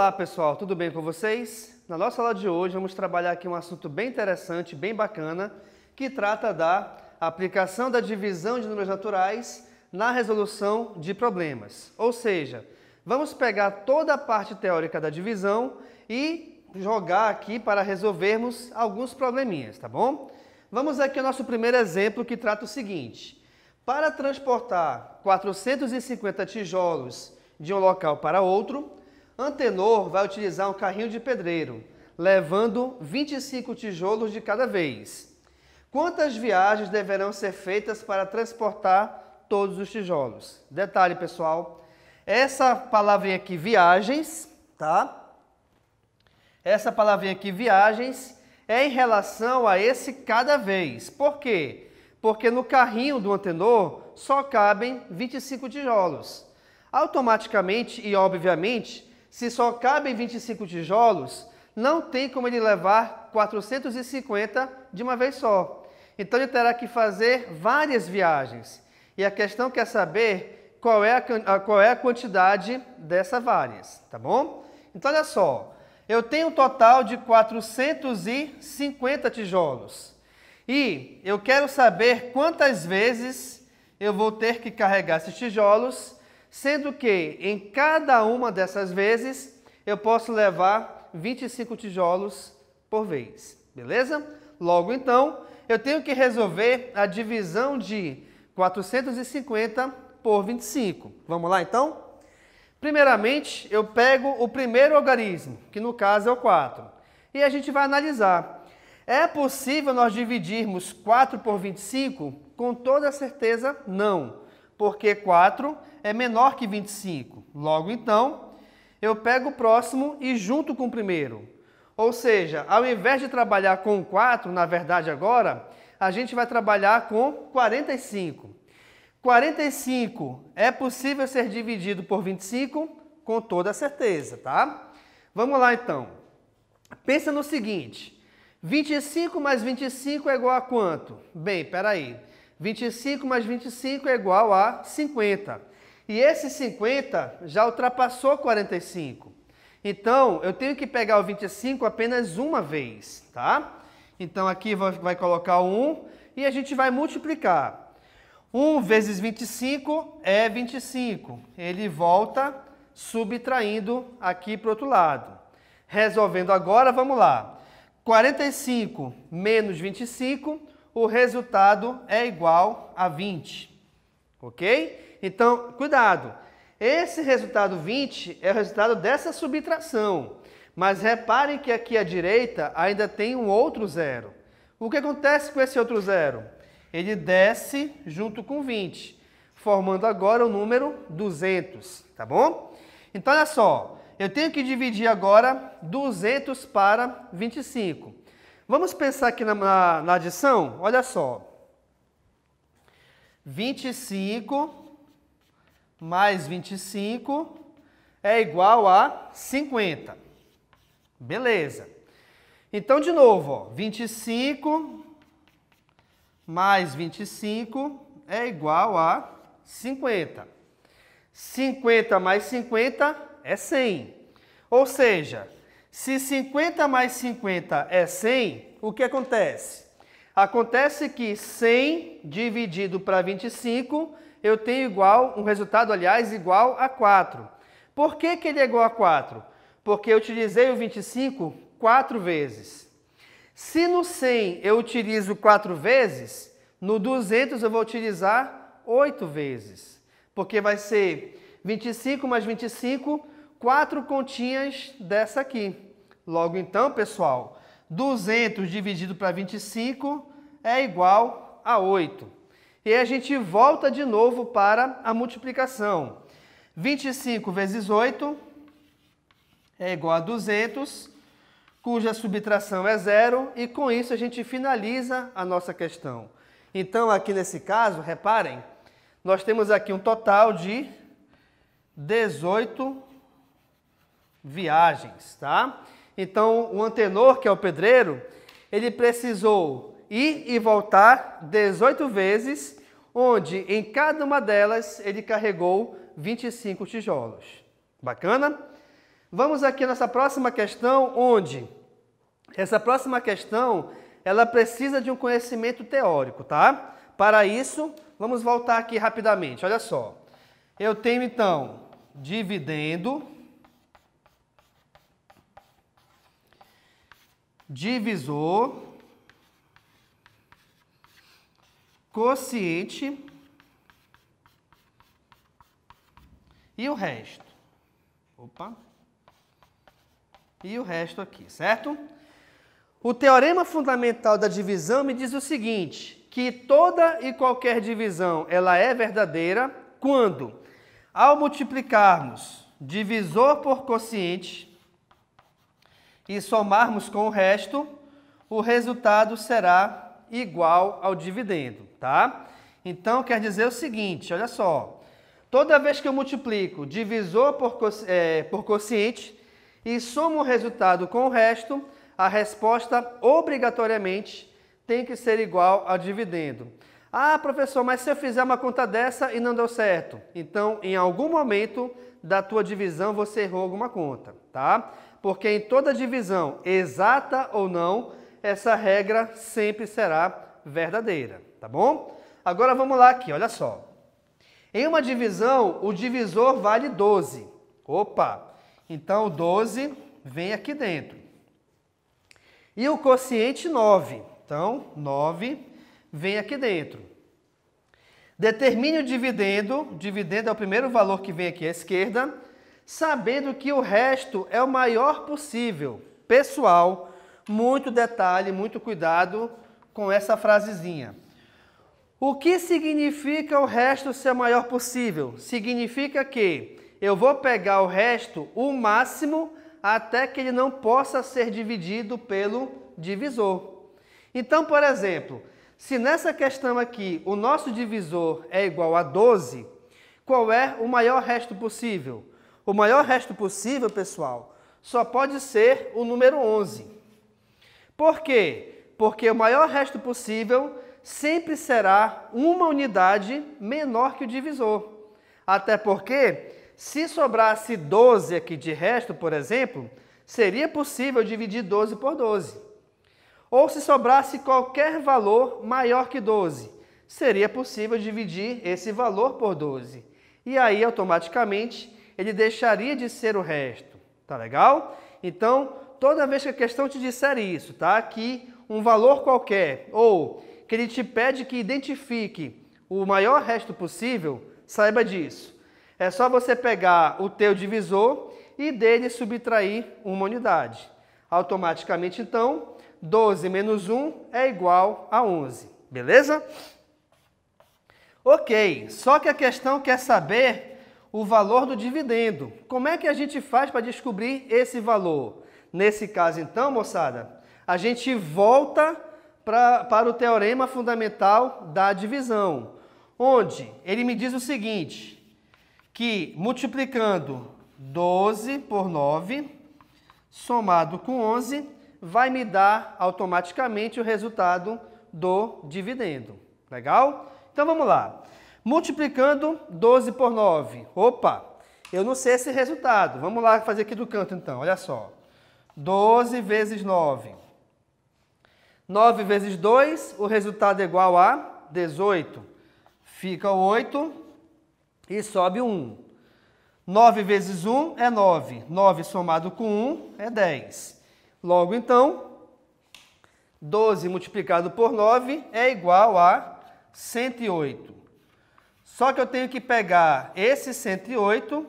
Olá pessoal, tudo bem com vocês? Na nossa aula de hoje vamos trabalhar aqui um assunto bem interessante, bem bacana, que trata da aplicação da divisão de números naturais na resolução de problemas. Ou seja, vamos pegar toda a parte teórica da divisão e jogar aqui para resolvermos alguns probleminhas, tá bom? Vamos aqui ao nosso primeiro exemplo que trata o seguinte. Para transportar 450 tijolos de um local para outro, Antenor vai utilizar um carrinho de pedreiro, levando 25 tijolos de cada vez. Quantas viagens deverão ser feitas para transportar todos os tijolos? Detalhe, pessoal, essa palavrinha aqui, viagens, tá? Essa palavrinha aqui, viagens, é em relação a esse cada vez. Por quê? Porque no carrinho do antenor só cabem 25 tijolos. Automaticamente e obviamente, se só cabem 25 tijolos, não tem como ele levar 450 de uma vez só. Então ele terá que fazer várias viagens. E a questão quer saber qual é a, qual é a quantidade dessa várias, tá bom? Então olha só, eu tenho um total de 450 tijolos. E eu quero saber quantas vezes eu vou ter que carregar esses tijolos sendo que em cada uma dessas vezes eu posso levar 25 tijolos por vez, beleza? Logo então, eu tenho que resolver a divisão de 450 por 25. Vamos lá então? Primeiramente, eu pego o primeiro algarismo, que no caso é o 4, e a gente vai analisar. É possível nós dividirmos 4 por 25? Com toda certeza, não porque 4 é menor que 25. Logo, então, eu pego o próximo e junto com o primeiro. Ou seja, ao invés de trabalhar com 4, na verdade agora, a gente vai trabalhar com 45. 45 é possível ser dividido por 25? Com toda certeza, tá? Vamos lá então. Pensa no seguinte, 25 mais 25 é igual a quanto? Bem, peraí. 25 mais 25 é igual a 50. E esse 50 já ultrapassou 45. Então, eu tenho que pegar o 25 apenas uma vez, tá? Então, aqui vai colocar 1 e a gente vai multiplicar. 1 vezes 25 é 25. Ele volta subtraindo aqui para o outro lado. Resolvendo agora, vamos lá. 45 menos 25 o resultado é igual a 20. Ok? Então, cuidado. Esse resultado 20 é o resultado dessa subtração. Mas reparem que aqui à direita ainda tem um outro zero. O que acontece com esse outro zero? Ele desce junto com 20, formando agora o número 200, tá bom? Então, olha só, eu tenho que dividir agora 200 para 25. Vamos pensar aqui na, na, na adição? Olha só. 25 mais 25 é igual a 50. Beleza. Então, de novo, ó, 25 mais 25 é igual a 50. 50 mais 50 é 100. Ou seja, se 50 mais 50 é 100, o que acontece? Acontece que 100 dividido para 25, eu tenho igual, um resultado, aliás, igual a 4. Por que, que ele é igual a 4? Porque eu utilizei o 25 4 vezes. Se no 100 eu utilizo 4 vezes, no 200 eu vou utilizar 8 vezes. Porque vai ser 25 mais 25, quatro continhas dessa aqui. Logo então, pessoal, 200 dividido para 25 é igual a 8. E a gente volta de novo para a multiplicação. 25 vezes 8 é igual a 200, cuja subtração é zero, e com isso a gente finaliza a nossa questão. Então, aqui nesse caso, reparem, nós temos aqui um total de 18 viagens, tá? Então, o antenor, que é o pedreiro, ele precisou ir e voltar 18 vezes, onde em cada uma delas ele carregou 25 tijolos. Bacana? Vamos aqui nessa próxima questão, onde essa próxima questão ela precisa de um conhecimento teórico, tá? Para isso, vamos voltar aqui rapidamente. Olha só. Eu tenho então dividendo divisor quociente e o resto. Opa. E o resto aqui, certo? O teorema fundamental da divisão me diz o seguinte, que toda e qualquer divisão ela é verdadeira quando, ao multiplicarmos divisor por quociente, e somarmos com o resto, o resultado será igual ao dividendo, tá? Então, quer dizer o seguinte, olha só. Toda vez que eu multiplico divisor por, é, por quociente e somo o resultado com o resto, a resposta obrigatoriamente tem que ser igual ao dividendo. Ah, professor, mas se eu fizer uma conta dessa e não deu certo? Então, em algum momento da tua divisão, você errou alguma conta, tá? porque em toda divisão, exata ou não, essa regra sempre será verdadeira, tá bom? Agora vamos lá aqui, olha só. Em uma divisão, o divisor vale 12. Opa! Então 12 vem aqui dentro. E o quociente 9. Então, 9 vem aqui dentro. Determine o dividendo. Dividendo é o primeiro valor que vem aqui à esquerda sabendo que o resto é o maior possível. Pessoal, muito detalhe, muito cuidado com essa frasezinha. O que significa o resto ser o maior possível? Significa que eu vou pegar o resto, o máximo, até que ele não possa ser dividido pelo divisor. Então, por exemplo, se nessa questão aqui o nosso divisor é igual a 12, qual é o maior resto possível? O maior resto possível, pessoal, só pode ser o número 11. Por quê? Porque o maior resto possível sempre será uma unidade menor que o divisor. Até porque, se sobrasse 12 aqui de resto, por exemplo, seria possível dividir 12 por 12. Ou se sobrasse qualquer valor maior que 12, seria possível dividir esse valor por 12. E aí, automaticamente, ele deixaria de ser o resto. Tá legal? Então, toda vez que a questão te disser isso, tá? Que um valor qualquer ou que ele te pede que identifique o maior resto possível, saiba disso. É só você pegar o teu divisor e dele subtrair uma unidade. Automaticamente, então, 12 menos 1 é igual a 11, beleza? Ok, só que a questão quer saber o valor do dividendo. Como é que a gente faz para descobrir esse valor? Nesse caso, então, moçada, a gente volta pra, para o teorema fundamental da divisão, onde ele me diz o seguinte, que multiplicando 12 por 9, somado com 11, vai me dar automaticamente o resultado do dividendo. Legal? Então vamos lá. Multiplicando 12 por 9. Opa, eu não sei esse resultado. Vamos lá fazer aqui do canto então, olha só. 12 vezes 9. 9 vezes 2, o resultado é igual a 18. Fica 8 e sobe 1. 9 vezes 1 é 9. 9 somado com 1 é 10. Logo, então, 12 multiplicado por 9 é igual a 108. Só que eu tenho que pegar esse 108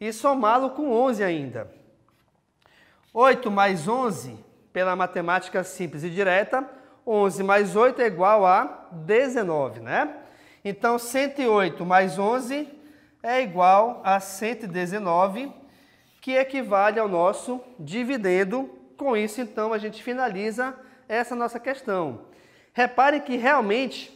e somá-lo com 11 ainda. 8 mais 11, pela matemática simples e direta, 11 mais 8 é igual a 19, né? Então, 108 mais 11 é igual a 119, que equivale ao nosso dividendo. Com isso, então, a gente finaliza essa nossa questão. Repare que realmente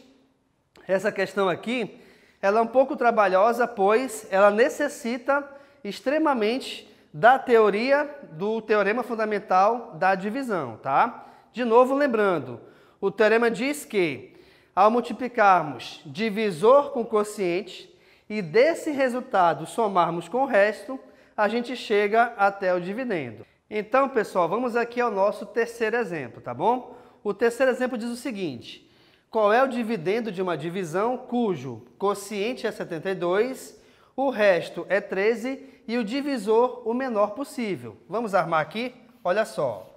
essa questão aqui ela é um pouco trabalhosa, pois ela necessita extremamente da teoria do teorema fundamental da divisão, tá? De novo, lembrando, o teorema diz que ao multiplicarmos divisor com quociente e desse resultado somarmos com o resto, a gente chega até o dividendo. Então, pessoal, vamos aqui ao nosso terceiro exemplo, tá bom? O terceiro exemplo diz o seguinte: qual é o dividendo de uma divisão cujo quociente é 72, o resto é 13 e o divisor o menor possível. Vamos armar aqui? Olha só.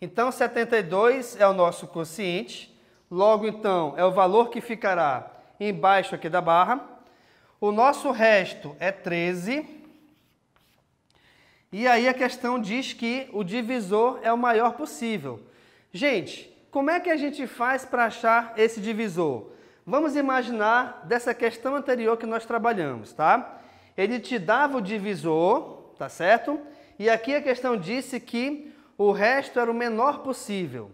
Então, 72 é o nosso quociente, logo então é o valor que ficará embaixo aqui da barra. O nosso resto é 13. E aí a questão diz que o divisor é o maior possível. Gente, como é que a gente faz para achar esse divisor? Vamos imaginar dessa questão anterior que nós trabalhamos, tá? Ele te dava o divisor, tá certo? E aqui a questão disse que o resto era o menor possível.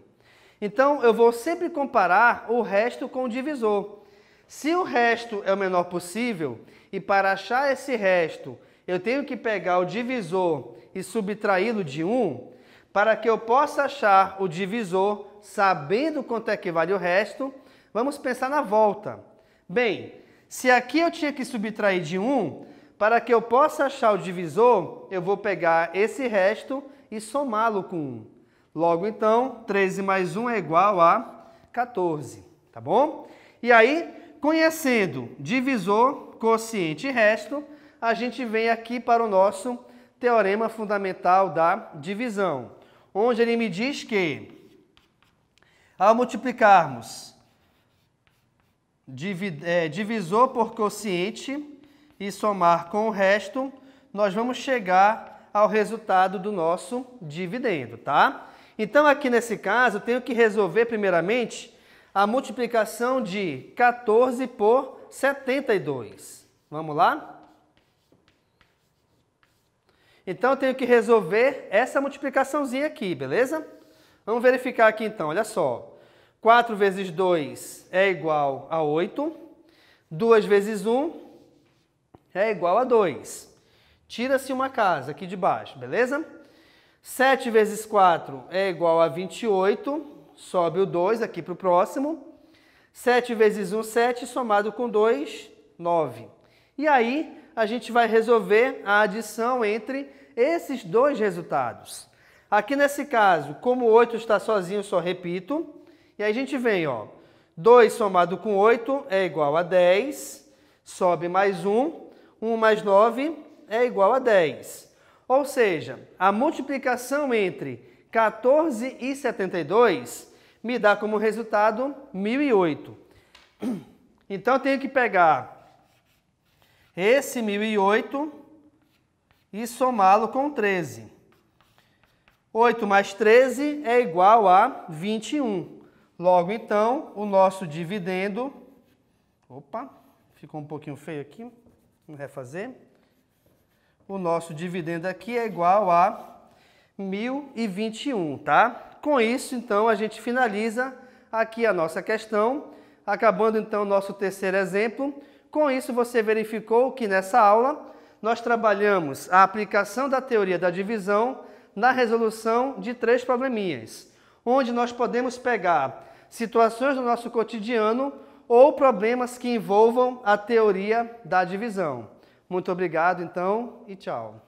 Então, eu vou sempre comparar o resto com o divisor. Se o resto é o menor possível, e para achar esse resto, eu tenho que pegar o divisor e subtraí-lo de 1, para que eu possa achar o divisor, sabendo quanto é que vale o resto, vamos pensar na volta. Bem, se aqui eu tinha que subtrair de 1, para que eu possa achar o divisor, eu vou pegar esse resto e somá-lo com 1. Logo, então, 13 mais 1 é igual a 14, tá bom? E aí, conhecendo divisor, quociente e resto, a gente vem aqui para o nosso teorema fundamental da divisão, onde ele me diz que ao multiplicarmos é, divisor por quociente e somar com o resto, nós vamos chegar ao resultado do nosso dividendo, tá? Então, aqui nesse caso, eu tenho que resolver primeiramente a multiplicação de 14 por 72. Vamos lá? Então, eu tenho que resolver essa multiplicaçãozinha aqui, beleza? Vamos verificar aqui então, olha só. 4 vezes 2 é igual a 8. 2 vezes 1 é igual a 2. Tira-se uma casa aqui de baixo, beleza? 7 vezes 4 é igual a 28. Sobe o 2 aqui para o próximo. 7 vezes 1, 7, somado com 2, 9. E aí, a gente vai resolver a adição entre esses dois resultados. Aqui nesse caso, como 8 está sozinho, só repito. E aí a gente vem, ó. 2 somado com 8 é igual a 10. Sobe mais 1. 1 mais 9 é igual a 10. Ou seja, a multiplicação entre 14 e 72 me dá como resultado 1008. Então eu tenho que pegar esse 1008 e somá-lo com 13. 8 mais 13 é igual a 21. Logo, então, o nosso dividendo... Opa, ficou um pouquinho feio aqui. Vamos refazer. O nosso dividendo aqui é igual a 1021, tá? Com isso, então, a gente finaliza aqui a nossa questão. Acabando, então, o nosso terceiro exemplo. Com isso, você verificou que nessa aula nós trabalhamos a aplicação da teoria da divisão na resolução de três probleminhas, onde nós podemos pegar situações do nosso cotidiano ou problemas que envolvam a teoria da divisão. Muito obrigado, então, e tchau.